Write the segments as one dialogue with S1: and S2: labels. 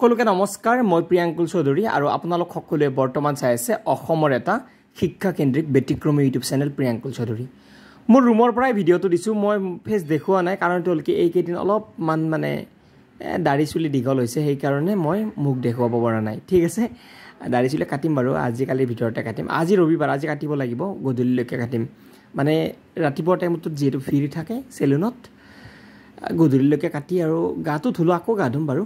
S1: সকলোকে নমস্কাৰ মই প্ৰিয়াংকুল চৌধুৰী আৰু আপোনালোক সকলোৱে বৰ্তমান চাই আছে অসমৰ এটা শিক্ষাকেন্দ্ৰিক ব্যতিক্ৰমী ইউটিউব চেনেল প্ৰিয়াংকুল চৌধুৰী মোৰ ৰুমৰ পৰাই ভিডিঅ'টো দিছোঁ মই ফেচ দেখুওৱা নাই কাৰণ তেওঁলোকে এইকেইদিন অলপমান মানে দাঢ়ি চুলি দীঘল হৈছে সেইকাৰণে মই মোক দেখুৱাব পৰা নাই ঠিক আছে দাঢ়ি চুলি কাটিম বাৰু আজিকালিৰ ভিতৰতে কাটিম আজি ৰবিবাৰ আজি কাটিব লাগিব গধূলিলৈকে কাটিম মানে ৰাতিপুৱা টাইমটোত যিহেতু ফ্ৰী থাকে চেলুনত গধূলিলৈকে কাটি আৰু গাটো ধুলোঁ আকৌ গা ধুম বাৰু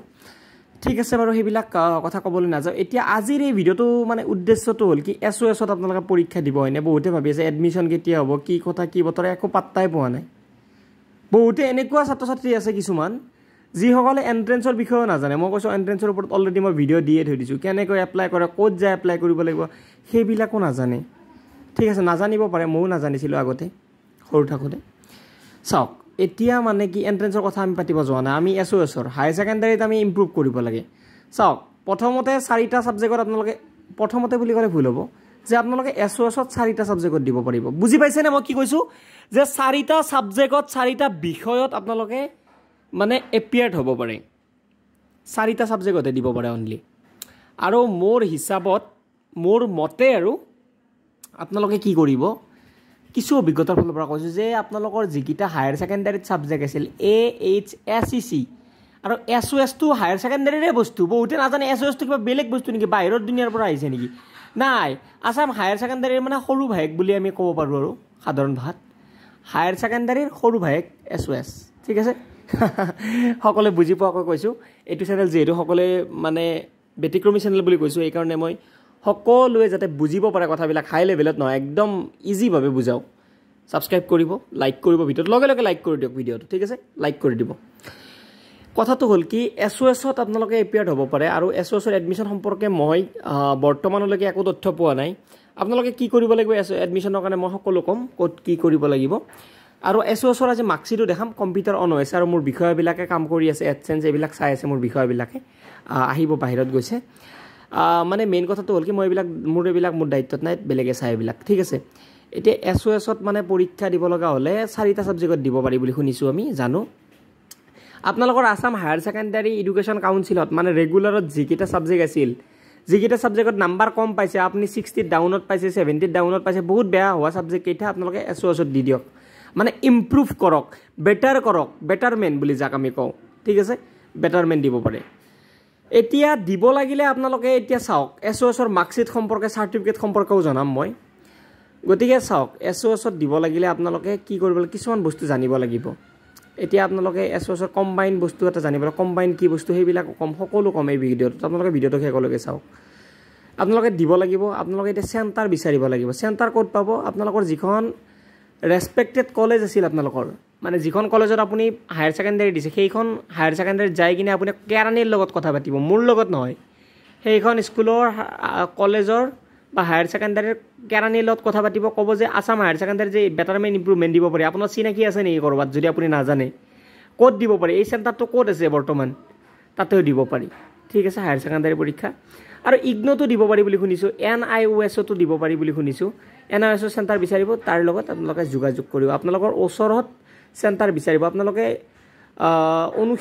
S1: ঠিক আছে বাৰু সেইবিলাক কথা ক'বলৈ নাযাওঁ এতিয়া আজিৰ এই ভিডিঅ'টো মানে উদ্দেশ্যটো হ'ল কি এছ অ' এছত আপোনালোকে পৰীক্ষা দিব হয়নে বহুতে ভাবি আছে এডমিশ্যন কেতিয়া হ'ব কি কথা কি বতৰা একো পাত্তাই পোৱা নাই বহুতে এনেকুৱা ছাত্ৰ ছাত্ৰী আছে কিছুমান যিসকলে এণ্ট্ৰেঞ্চৰ বিষয়েও নাজানে মই কৈছোঁ এণ্ট্ৰেঞ্চৰ ওপৰত অলৰেডি মই ভিডিঅ' দিয়ে থৈ দিছোঁ কেনেকৈ এপ্লাই কৰে ক'ত যায় এপ্লাই কৰিব লাগিব সেইবিলাকো নাজানে ঠিক আছে নাজানিব পাৰে ময়ো নাজানিছিলোঁ আগতে সৰু থাকোঁতে চাওক এতিয়া মানে কি এণ্ট্ৰেঞ্চৰ কথা আমি পাতিব যোৱা নাই আমি এছ অ' এছৰ হায়াৰ ছেকেণ্ডেৰীত আমি ইম্প্ৰুভ কৰিব লাগে চাওক প্ৰথমতে চাৰিটা ছাবজেক্টত আপোনালোকে প্ৰথমতে বুলি ক'লে ভুল হ'ব যে আপোনালোকে এছ অ' এছত চাৰিটা ছাবজেক্টত দিব পাৰিব বুজি পাইছেনে মই কি কৈছোঁ যে চাৰিটা ছাবজেক্টত চাৰিটা বিষয়ত আপোনালোকে মানে এপিয়াৰ্ড হ'ব পাৰে চাৰিটা ছাবজেক্টতে দিব পাৰে অনলি আৰু মোৰ হিচাপত মোৰ মতে আৰু আপোনালোকে কি কৰিব কিছু অভিজ্ঞতাৰ ফালৰ পৰা কৈছোঁ যে আপোনালোকৰ যিকেইটা হায়াৰ ছেকেণ্ডেৰীত ছাবজেক্ট আছিল A H S C C আৰু এছ অ' এছটো হায়াৰ ছেকেণ্ডেৰীৰে বস্তু বহুতে নাজানে এছ অ' এছটো কিবা বেলেগ বস্তু নেকি বাহিৰৰ দুনিয়াৰ পৰা আহিছে নেকি নাই আছাম হায়াৰ ছেকেণ্ডেৰীৰ মানে সৰু ভায়েক বুলি আমি ক'ব পাৰোঁ আৰু সাধাৰণ ভাষাত হায়াৰ ছেকেণ্ডাৰীৰ সৰু ভায়েক এছ অ' এছ ঠিক আছে সকলোৱে বুজি পোৱাকৈ কৈছোঁ এইটো চেনেল যিহেতু সকলোৱে মানে ব্যতিক্ৰমী চেনেল বুলি কৈছোঁ এইকাৰণে মই সকলোৱে যাতে বুজিব পাৰে কথাবিলাক হাই লেভেলত নহয় একদম ইজিভাৱে বুজাওক ছাবস্ক্ৰাইব কৰিব লাইক কৰিব ভিডিঅ'ত লগে লগে লাইক কৰি দিয়ক ভিডিঅ'টো ঠিক আছে লাইক কৰি দিব কথাটো হ'ল কি এছ অ' এছত আপোনালোকে এপিয়াৰ্ড হ'ব পাৰে আৰু এছ অ' এছৰ এডমিশ্যন সম্পৰ্কে মই বৰ্তমানলৈকে একো তথ্য পোৱা নাই আপোনালোকে কি কৰিব লাগিব এছ এডমিশ্যনৰ কাৰণে মই সকলো ক'ম ক'ত কি কৰিব লাগিব আৰু এছ অ' এছৰ আজি মাৰ্কশ্বিটো দেখাম কম্পিউটাৰ অন হৈছে আৰু মোৰ বিষয়াবিলাকে কাম কৰি আছে এডচেঞ্জ এইবিলাক চাই আছে মোৰ বিষয়াবিলাকে আহিব বাহিৰত গৈছে মানে মেইন কথাটো হ'ল কি মই এইবিলাক মোৰ এইবিলাক মোৰ দায়িত্বত নাই বেলেগে চাই এইবিলাক ঠিক আছে এতিয়া এছ অ' এছত মানে পৰীক্ষা দিব লগা হ'লে চাৰিটা ছাবজেক্টত দিব পাৰি বুলি শুনিছোঁ আমি জানো আপোনালোকৰ আছাম হায়াৰ ছেকেণ্ডাৰী এডুকেশ্যন কাউঞ্চিলত মানে ৰেগুলাৰত যিকেইটা ছাবজেক্ট আছিল যিকেইটা ছাবজেক্টত নাম্বাৰ কম পাইছে আপুনি ছিক্সটিত ডাউনত পাইছে ছেভেণ্টিত ডাউনত পাইছে বহুত বেয়া হোৱা ছাবজেক্টকেইটা আপোনালোকে এছ অ' এছত দি দিয়ক মানে ইম্প্ৰুভ কৰক বেটাৰ কৰক বেটাৰমেন বুলি যাক আমি কওঁ ঠিক আছে বেটাৰমেন দিব পাৰে এতিয়া দিব লাগিলে আপোনালোকে এতিয়া চাওক এছ অ' এছৰ মাৰ্কশ্বিট সম্পৰ্কে চাৰ্টিফিকেট সম্পৰ্কেও জনাম মই গতিকে চাওক এছ অ' এছত দিব লাগিলে আপোনালোকে কি কৰিব লাগে কিছুমান বস্তু জানিব লাগিব এতিয়া আপোনালোকে এছ অ' এছৰ কম্বাইন বস্তু এটা জানিব লাগে কম্বাইন কি বস্তু সেইবিলাক কম সকলো কম এই ভিডিঅ'টোত আপোনালোকে ভিডিঅ'টো শেষলৈকে চাওক আপোনালোকে দিব লাগিব আপোনালোকে এতিয়া চেণ্টাৰ বিচাৰিব লাগিব চেণ্টাৰ ক'ত পাব আপোনালোকৰ যিখন ৰেচপেক্টেড কলেজ আছিল আপোনালোকৰ মানে যিখন কলেজত আপুনি হায়াৰ ছেকেণ্ডেৰী দিছে সেইখন হায়াৰ ছেকেণ্ডেৰীত যাই কিনে আপুনি কেৰাণীৰ লগত কথা পাতিব মোৰ লগত নহয় সেইখন স্কুলৰ কলেজৰ বা হায়াৰ ছেকেণ্ডেৰীৰ কেৰাণীৰ লগত কথা পাতিব ক'ব যে আছাম হায়াৰ ছেকেণ্ডেৰী যে বেটাৰমেন ইম্প্ৰুভমেণ্ট দিব পাৰি আপোনাৰ চিনাকি আছে নেকি ক'ৰবাত যদি আপুনি নাজানে ক'ত দিব পাৰি এই চেণ্টাৰটো ক'ত আছে বৰ্তমান তাতেও দিব পাৰি ঠিক আছে হায়াৰ ছেকেণ্ডেৰী পৰীক্ষা আৰু ইগন'টো দিব পাৰি বুলি শুনিছোঁ এন আই অ' এছতো দিব পাৰি বুলি শুনিছোঁ N I O' S centre বিচাৰিব তাৰ লগত আপোনালোকে যোগাযোগ কৰিব আপোনালোকৰ ওচৰত চেণ্টাৰ বিচাৰিব আপোনালোকে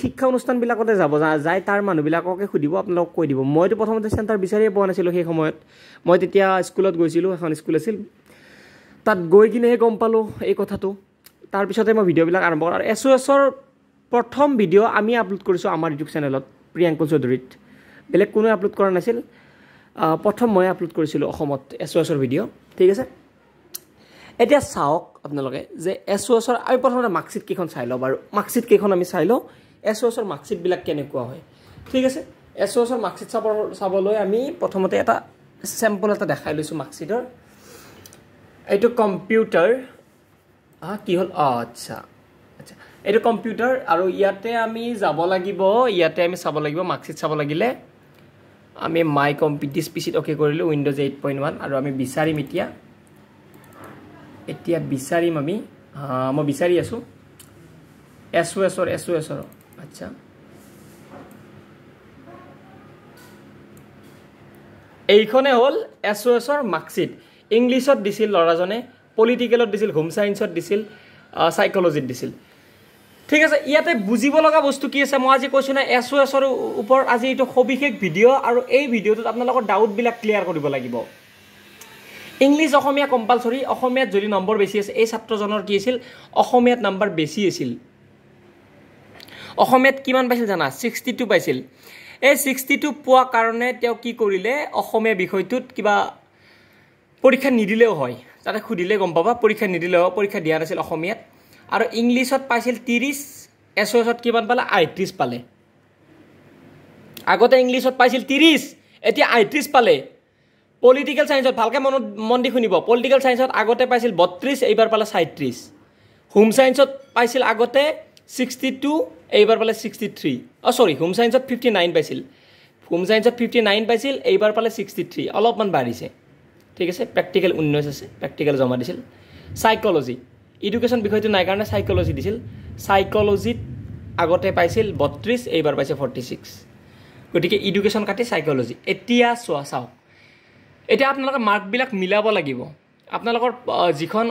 S1: শিক্ষা অনুষ্ঠানবিলাকতে যাব যায় তাৰ মানুহবিলাককে সুধিব আপোনালোকক কৈ দিব মইতো প্ৰথমতে চেণ্টাৰ বিচাৰিয়ে পোৱা নাছিলোঁ সেই সময়ত মই তেতিয়া স্কুলত গৈছিলোঁ এখন স্কুল আছিল তাত গৈ কিনেহে গম পালোঁ এই কথাটো তাৰপিছতে মই ভিডিঅ'বিলাক আৰম্ভ কৰোঁ আৰু এছ অ' এছৰ প্ৰথম ভিডিঅ' আমি আপলোড কৰিছোঁ আমাৰ ইউটিউব চেনেলত প্ৰিয়াংকু চৌধুৰীত বেলেগ কোনোৱে আপলোড কৰা নাছিল প্ৰথম মই আপলোড কৰিছিলোঁ অসমত এছ অ' এছৰ ভিডিঅ' ঠিক আছে এতিয়া চাওক আপোনালোকে যে এছ অ' এছৰ আমি প্ৰথমতে মাৰ্কশ্বিটকেইখন চাই লওঁ বাৰু মাৰ্কশ্বিট কেইখন আমি চাই লওঁ এছ অ' এছৰ মাৰ্কশ্বিটবিলাক কেনেকুৱা হয় ঠিক আছে এছ অ' এছৰ মাৰ্কশ্বিট চাব চাবলৈ আমি প্ৰথমতে এটা চেম্পল এটা দেখাই লৈছোঁ মাৰ্কশ্বিটৰ এইটো কম্পিউটাৰ কি হ'ল অঁ আচ্ছা আচ্ছা এইটো কম্পিউটাৰ আৰু ইয়াতে আমি যাব লাগিব ইয়াতে আমি চাব লাগিব মাৰ্কশ্বিট চাব লাগিলে আমি মাই কম্পিটিছ পিচিত অ'কে কৰিলোঁ উইণ্ড'জ এইট পইণ্ট ওৱান আৰু আমি বিচাৰিম এতিয়া এতিয়া বিচাৰিম আমি মই বিচাৰি আছোঁ এছ অ' এছৰ এছ অ' এছৰ আচ্ছা এইখনে হ'ল এছ অ' এছৰ মাৰ্কশ্বিট ইংলিছত দিছিল ল'ৰাজনে পলিটিকেলত দিছিল হোম চাইন্সত দিছিল চাইক'লজিত দিছিল ঠিক আছে ইয়াতে বুজিব লগা বস্তু কি আছে মই আজি কৈছোঁ নাই এছ অ' এছৰ ওপৰত আজি এইটো সবিশেষ ভিডিঅ' আৰু এই ভিডিঅ'টোত আপোনালোকৰ ডাউটবিলাক ক্লিয়াৰ কৰিব লাগিব ইংলিছ অসমীয়া কম্পালচৰি অসমীয়াত যদি নম্বৰ বেছি আছে এই ছাত্ৰজনৰ কি আছিল অসমীয়াত নম্বৰ বেছি আছিল অসমীয়াত কিমান পাইছিল জানা ছিক্সটি টু পাইছিল এই ছিক্সটি টু পোৱা কাৰণে তেওঁ কি কৰিলে অসমীয়া বিষয়টোত কিবা পৰীক্ষা নিদিলেও হয় তাতে সুধিলে গম পাবা পৰীক্ষা নিদিলেও পৰীক্ষা দিয়া নাছিল অসমীয়াত আৰু ইংলিছত পাইছিল ত্ৰিছ এছ এছত কিমান পালে আইত্ৰিছ পালে আগতে ইংলিছত পাইছিল ত্ৰিছ এতিয়া আইত্ৰিছ পালে পলিটিকেল চায়েন্সত ভালকৈ মনত মন দি শুনিব পলিটিকেল চায়েন্সত আগতে পাইছিল বত্ৰিছ এইবাৰ পালে ছয়ত্ৰিছ হোম চায়েন্সত পাইছিল আগতে ছিক্সটি টু এইবাৰ পালে ছিক্সটি থ্ৰী অঁ চৰি হোম চায়েন্সত ফিফটি নাইন পাইছিল হোম চায়েন্সত ফিফটি নাইন পাইছিল এইবাৰ পালে ছিক্সটি থ্ৰী অলপমান বাঢ়িছে ঠিক আছে প্ৰেক্টিকেল উন্নয়ন আছে প্ৰেক্টিকেল জমা দিছিল চাইকলজি ইডুকেশ্যন বিষয়টো নাই কাৰণে চাইক'লজি দিছিল চাইকলজিত আগতে পাইছিল বত্ৰিছ এইবাৰ পাইছে ফৰ্টি ছিক্স গতিকে ইডুকেশ্যন কাটি চাইক'লজি এতিয়া চোৱা চাওক এতিয়া আপোনালোকে মাৰ্কবিলাক মিলাব লাগিব আপোনালোকৰ যিখন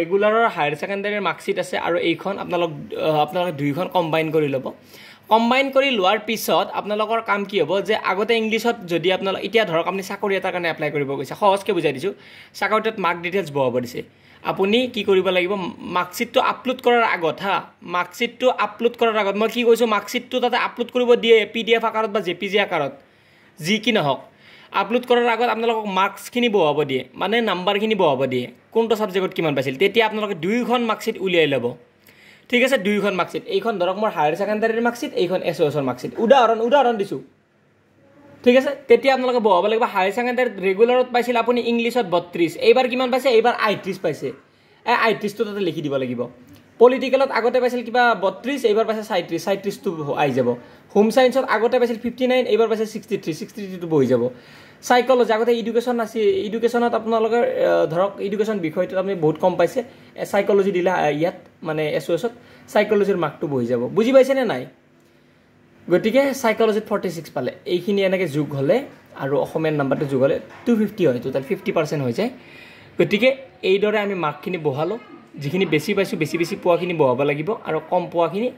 S1: ৰেগুলাৰৰ হায়াৰ ছেকেণ্ডেৰীৰ মাৰ্কশ্বিট আছে আৰু এইখন আপোনালোক আপোনালোকে দুইখন কম্বাইন কৰি ল'ব কম্বাইন কৰি লোৱাৰ পিছত আপোনালোকৰ কাম কি হ'ব যে আগতে ইংলিছত যদি আপোনালোক এতিয়া ধৰক আপুনি চাকৰি এটাৰ কাৰণে এপ্লাই কৰিব গৈছে সহজকৈ বুজাই দিছোঁ চাকৰিটোত মাৰ্ক ডিটেইলছ বহাব দিছে আপুনি কি কৰিব লাগিব মাৰ্কশ্বিটটো আপলোড কৰাৰ আগত হা মাৰ্কশ্বিটটো আপলোড কৰাৰ আগত মই কি কৈছোঁ মাৰ্কশ্বিটটো তাতে আপলোড কৰিব দিয়ে পি ডি এফ আকাৰত বা জে পি জি আকাৰত যি কি নহওক আপলোড কৰাৰ আগত আপোনালোকক মাৰ্কছখিনি বহাব দিয়ে মানে নাম্বাৰখিনি বহাব দিয়ে কোনটো ছাবজেক্টত কিমান পাইছিল তেতিয়া আপোনালোকে দুয়োখন মাৰ্কশ্বিট উলিয়াই ল'ব ঠিক আছে দুয়োখন মাৰ্কশ্বিট এইখন ধৰক মোৰ হায়াৰ ছেকেণ্ডাৰীৰ মাৰ্কশ্বিট এইখন এছ অ' এছৰ মাৰ্কশ্বিট উদাহৰণ উদাহৰণ দিছোঁ ঠিক আছে তেতিয়া আপোনালোকে বহাব লাগিব হায়াৰ ছেকেণ্ডাৰীত ৰেগুলাৰত পাইছিল আপুনি ইংলিছত বত্ৰিছ এইবাৰ কিমান পাইছে এইবাৰ আইত্ৰিছ পাইছে এই আইত্ৰিছটো তাতে লিখি দিব লাগিব পলিটিকেলত আগতে পাইছিল কিবা বত্ৰিছ এইবাৰ পাইছে চাইত্ৰিছ চাইত্ৰিছটো আহি যাব হোম ছায়েন্সত আগতে পাইছিল ফিফটি নাইন এইবাৰ পাইছে ছিক্সটি থ্ৰী ছিক্সটি থ্ৰীটো বহি যাব চাইকলজি আগতে ইডুকেশ্যন আছে ইডুকেশ্যনত আপোনালোকৰ ধৰক ইডুকেশ্যন বিষয়টোত আপুনি বহুত কম পাইছে চাইকলজি দিলে ইয়াত মানে এছ এছত চাইকলজিৰ মাৰ্কটো বহি যাব বুজি পাইছেনে নাই গতিকে চাইকলজিত ফৰ্টি ছিক্স পালে এইখিনি এনেকৈ যোগ হ'লে আৰু অসমীয়া নাম্বাৰটো যোগ হ'লে টু ফিফটি হয় টোটেল ফিফটি পাৰ্চেণ্ট হৈ যায় গতিকে এইদৰে আমি মাৰ্কখিনি বহালোঁ যিখিনি বেছি পাইছোঁ বেছি বেছি পোৱাখিনি বহাব লাগিব আৰু কম পোৱাখিনি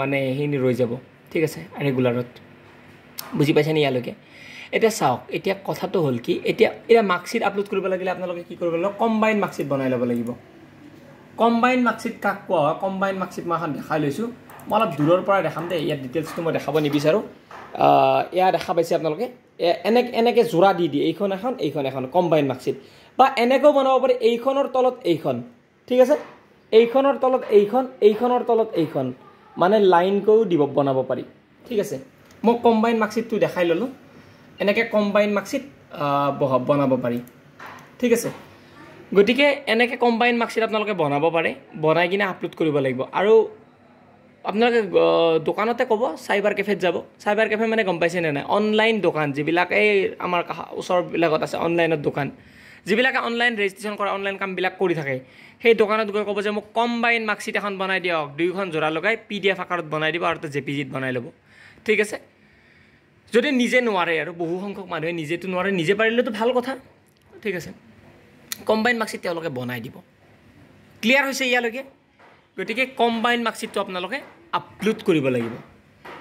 S1: মানে সেইখিনি ৰৈ যাব ঠিক আছে ৰেগুলাৰত বুজি পাইছে পাইছেনে ইয়ালৈকে এতিয়া চাওক এতিয়া কথাটো হ'ল কি এতিয়া এতিয়া মাৰ্কশ্বিট আপলোড কৰিব লাগিলে আপোনালোকে কি কৰিব লাগিব কম্বাইন মাৰ্কশ্বিট বনাই ল'ব লাগিব কম্বাইন মাৰ্কশ্বিট কাক কোৱা হয় কম্বাইন মাৰ্কশ্বিট মই এখন দেখাই লৈছোঁ মই অলপ দূৰৰ পৰা দেখাম দেই ইয়াৰ ডিটেইলছটো মই দেখাব নিবিচাৰোঁ এয়া দেখা পাইছে আপোনালোকে এনে এনেকৈ যোৰা দি দিয়ে এইখন এখন এইখন এখন কম্বাইন মাৰ্কশ্বিট বা এনেকৈও বনাব পাৰি এইখনৰ তলত এইখন ঠিক আছে এইখনৰ তলত এইখন এইখনৰ তলত এইখন মানে লাইনকৈও দিব বনাব পাৰি ঠিক আছে মই কম্বাইন মাৰ্কশ্বিটটো দেখাই ল'লোঁ এনেকে কম্বাইন মাৰ্কশ্বিট বনাব পাৰি ঠিক আছে গতিকে এনেকে কম্বাইন মাৰ্কশ্বিট আপোনালোকে বনাব পাৰে বনাই কিনে আপলোড কৰিব লাগিব আৰু আপোনালোকে দোকানতে ক'ব চাইবাৰ কেফেত যাব চাইবাৰ কেফে মানে গম পাইছেনে নাই অনলাইন দোকান যিবিলাক এই আমাৰ ওচৰবিলাকত আছে অনলাইনত দোকান যিবিলাকে অনলাইন ৰেজিষ্ট্ৰেশ্যন কৰা অনলাইন কামবিলাক কৰি থাকে সেই দোকানত গৈ ক'ব যে মোক কম্বাইন মাৰ্কশ্বিট এখন বনাই দিয়ক দুয়োখন যোৰা লগাই পি ডি এফ আকাৰত বনাই দিব আৰু তাত জে পি জিত বনাই ল'ব ঠিক আছে যদি নিজে নোৱাৰে আৰু বহু সংখ্যক মানুহে নিজেতো নোৱাৰে নিজে পাৰিলেতো ভাল কথা ঠিক আছে কম্বাইন মাৰ্কশ্বিট তেওঁলোকে বনাই দিব ক্লিয়াৰ হৈছে ইয়ালৈকে গতিকে কম্বাইন মাৰ্কশ্বিটটো আপোনালোকে আপলোড কৰিব লাগিব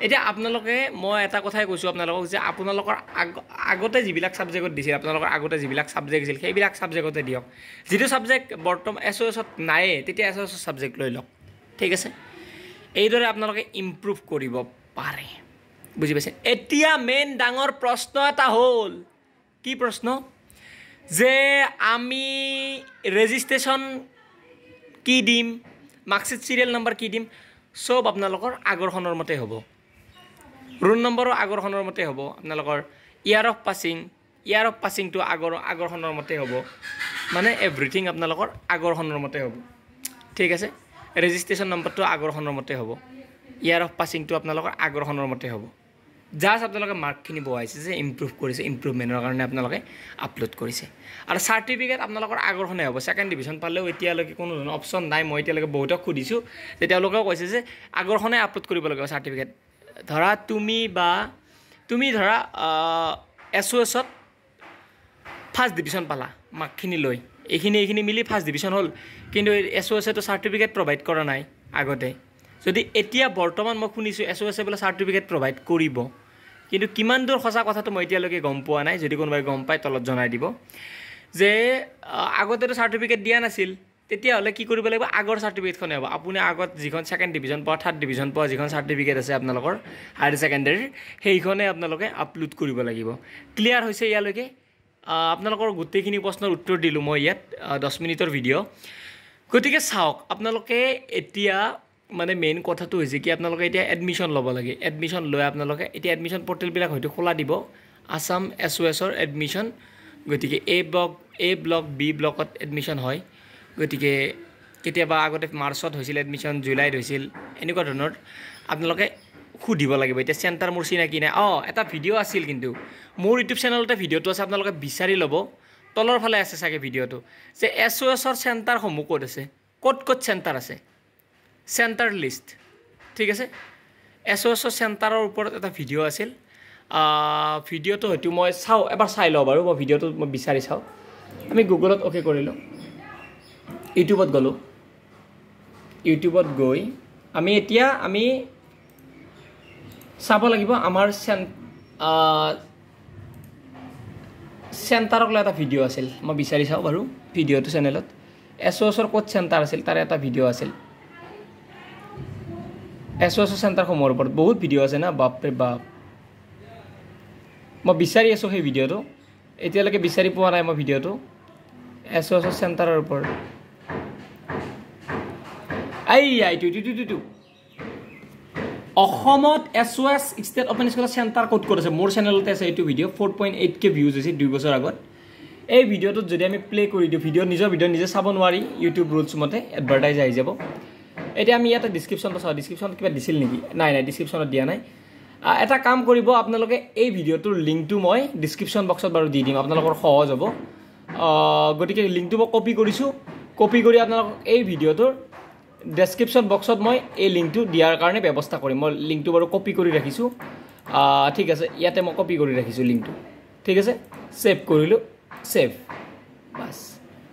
S1: এতিয়া আপোনালোকে মই এটা কথাই কৈছোঁ আপোনালোকক যে আপোনালোকৰ আগ আগতে যিবিলাক ছাবজেক্টত দিছিল আপোনালোকৰ আগতে যিবিলাক ছাবজেক্ট আছিল সেইবিলাক ছাবজেক্টতে দিয়ক যিটো ছাবজেক্ট বৰ্তমান এছ অ' এছত নায়ে তেতিয়া এছ অ' এছ ছাবজেক্ট লৈ লওক ঠিক আছে এইদৰে আপোনালোকে ইম্প্ৰুভ কৰিব পাৰে বুজি পাইছে এতিয়া মেইন ডাঙৰ প্ৰশ্ন এটা হ'ল কি প্ৰশ্ন যে আমি ৰেজিষ্ট্ৰেশ্যন কি দিম মাৰ্কশ্বিট ছিৰিয়েল নম্বৰ কি দিম চব আপোনালোকৰ আগৰখনৰ মতে হ'ব ৰোল নম্বৰো আগৰখনৰ মতে হ'ব আপোনালোকৰ year of passing year of পাছিংটো আগৰ আগৰখনৰ মতে হ'ব মানে এভৰিথিং আপোনালোকৰ আগৰখনৰ মতে হ'ব ঠিক আছে ৰেজিষ্ট্ৰেশ্যন নম্বৰটো আগৰখনৰ মতে হ'ব ইয়াৰ অফ পাছিংটো আপোনালোকৰ আগ্ৰহণৰ মতে হ'ব জাষ্ট আপোনালোকে মাৰ্কখিনি বহাইছে যে ইম্প্ৰুভ কৰিছে ইম্প্ৰুভমেণ্টৰ কাৰণে আপোনালোকে আপলোড কৰিছে আৰু চাৰ্টিফিকেট আপোনালোকৰ আগ্ৰহণে হ'ব ছেকেণ্ড ডিভিজন পালেও এতিয়ালৈকে কোনো ধৰণৰ অপশ্যন নাই মই এতিয়ালৈকে বহুতক সুধিছোঁ যে তেওঁলোকেও কৈছে যে আগ্ৰহণে আপলোড কৰিব লাগিব চাৰ্টিফিকেট ধৰা তুমি বা তুমি ধৰা এছুৱেচত ফাৰ্ষ্ট ডিভিজন পালা মাৰ্কখিনি লৈ এইখিনি এইখিনি মিলি ফাৰ্ষ্ট ডিভিজন হ'ল কিন্তু এছুৱেচেটো চাৰ্টিফিকেট প্ৰভাইড কৰা নাই আগতে যদি এতিয়া বৰ্তমান মই শুনিছোঁ এছ অ' এ বোলে চাৰ্টিফিকেট প্ৰভাইড কৰিব কিন্তু কিমান দূৰ সঁচা কথাটো মই এতিয়ালৈকে গম পোৱা নাই যদি কোনোবাই গম পায় তলত জনাই দিব যে আগতেতো চাৰ্টিফিকেট দিয়া নাছিল তেতিয়াহ'লে কি কৰিব লাগিব আগৰ চাৰ্টিফিকেটখনে হ'ব আপুনি আগত যিখন ছেকেণ্ড ডিভিজন পোৱা থাৰ্ড ডিভিজন পোৱা যিখন চাৰ্টিফিকেট আছে আপোনালোকৰ হায়াৰ ছেকেণ্ডেৰীৰ সেইখনে আপোনালোকে আপলোড কৰিব লাগিব ক্লিয়াৰ হৈছে ইয়ালৈকে আপোনালোকৰ গোটেইখিনি প্ৰশ্নৰ উত্তৰ দিলোঁ মই ইয়াত দহ মিনিটৰ ভিডিঅ' গতিকে চাওক আপোনালোকে এতিয়া মানে মেইন কথাটো হৈছে কি আপোনালোকে এতিয়া এডমিশ্যন ল'ব লাগে এডমিশ্যন লৈ আপোনালোকে এতিয়া এডমিশ্যন পৰ্টেলবিলাক হয়তো খোলা দিব আছাম এছ অ' এছৰ এডমিশ্যন গতিকে A block A block B ব্লকত এডমিশ্যন হয় গতিকে কেতিয়াবা আগতে মাৰ্চত হৈছিল এডমিশ্যন জুলাইত হৈছিল এনেকুৱা ধৰণৰ আপোনালোকে সুধিব লাগিব এতিয়া চেণ্টাৰ মোৰ চিনাকি নাই অঁ এটা ভিডিঅ' আছিল কিন্তু মোৰ ইউটিউব চেনেলতে ভিডিঅ'টো আছে আপোনালোকে বিচাৰি ল'ব তলৰ ফালে আছে চাগে ভিডিঅ'টো যে এছ অ' এছৰ চেণ্টাৰসমূহ ক'ত আছে ক'ত ক'ত চেণ্টাৰ আছে চেণ্টাৰ লিষ্ট ঠিক আছে এছ' এছ' চেণ্টাৰৰ ওপৰত এটা ভিডিঅ' আছিল ভিডিঅ'টো হয়তো মই চাওঁ এবাৰ চাই লওঁ বাৰু মই ভিডিঅ'টো মই বিচাৰি চাওঁ আমি গুগলত অ'কে কৰিলোঁ ইউটিউবত গ'লোঁ ইউটিউবত গৈ আমি এতিয়া আমি চাব লাগিব আমাৰ চেন চেণ্টাৰক লৈ এটা ভিডিঅ' আছিল মই বিচাৰি চাওঁ বাৰু ভিডিঅ'টো চেনেলত এছ' এছ'ৰ ক'ত চেণ্টাৰ আছিল তাৰে এটা ভিডিঅ' আছিল এছ এছ চেণ্টাৰসমূহৰ ওপৰত বহুত ভিডিঅ' আছে না বাপ ৰে বাপ মই বিচাৰি আছোঁ সেই ভিডিঅ'টো এতিয়ালৈকে বিচাৰি পোৱা নাই মই ভিডিঅ'টো এছ এছ চেণ্টাৰৰ ওপৰত আই আইটো ইটো ইটো অসমত S O' S state open স্কুলৰ চেণ্টাৰ ক'ত ক'ত আছে মোৰ চেনেলতে আছে এইটো video' four point eight K views হৈছে দুই বছৰ আগত এই ভিডিঅ'টোত যদি আমি প্লে' কৰি দিওঁ ভিডিঅ' নিজৰ ভিডিঅ' নিজে চাব নোৱাৰি ইউটিউব ৰুলছ মতে এডভাৰটাইজ আহি যাব এতিয়া আমি ইয়াতে ডিছক্ৰিপশ্যনটো চাওঁ ডিছক্ৰিপশ্যনত কিবা দিছিল নেকি নাই নাই ডিছক্ৰিপশ্যনত দিয়া নাই এটা কাম কৰিব আপোনালোকে এই ভিডিঅ'টোৰ লিংকটো মই ডিছক্ৰিপশ্যন বক্সত বাৰু দি দিম আপোনালোকৰ সহজ হ'ব গতিকে লিংকটো মই কপি কৰিছোঁ কপি কৰি আপোনালোকক এই ভিডিঅ'টোৰ ডেছক্ৰিপশ্যন বক্সত মই এই লিংকটো দিয়াৰ কাৰণে ব্যৱস্থা কৰিম মই লিংকটো বাৰু কপি কৰি ৰাখিছোঁ ঠিক আছে ইয়াতে মই কপি কৰি ৰাখিছোঁ লিংকটো ঠিক আছে ছেভ কৰিলোঁ ছেভ বাছ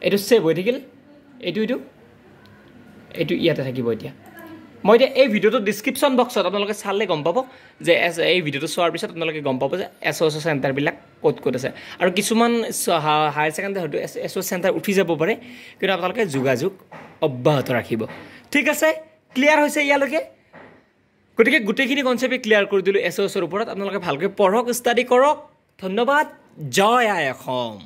S1: এইটো ছেভ হৈ থাকিল এইটো এইটো এইটো ইয়াতে থাকিব এতিয়া মই এতিয়া এই ভিডিঅ'টো ডিছক্ৰিপশ্যন বক্সত আপোনালোকে চালে গম পাব যে এছ এই ভিডিঅ'টো চোৱাৰ পিছত আপোনালোকে গম পাব যে এছ অ' এছ অ' চেণ্টাৰবিলাক ক'ত ক'ত আছে আৰু কিছুমান হায়াৰ ছেকেণ্ডেৰী হয়তো এছ এছ অ' চেণ্টাৰ উঠি যাব পাৰে কিন্তু আপোনালোকে যোগাযোগ অব্যাহত ৰাখিব ঠিক আছে ক্লিয়াৰ হৈছে ইয়ালৈকে গতিকে গোটেইখিনি কনচেপ্টেই ক্লিয়াৰ কৰি দিলোঁ এছ অ' এছৰ ওপৰত আপোনালোকে ভালকৈ পঢ়ক ষ্টাডি কৰক ধন্যবাদ জয় আই অসম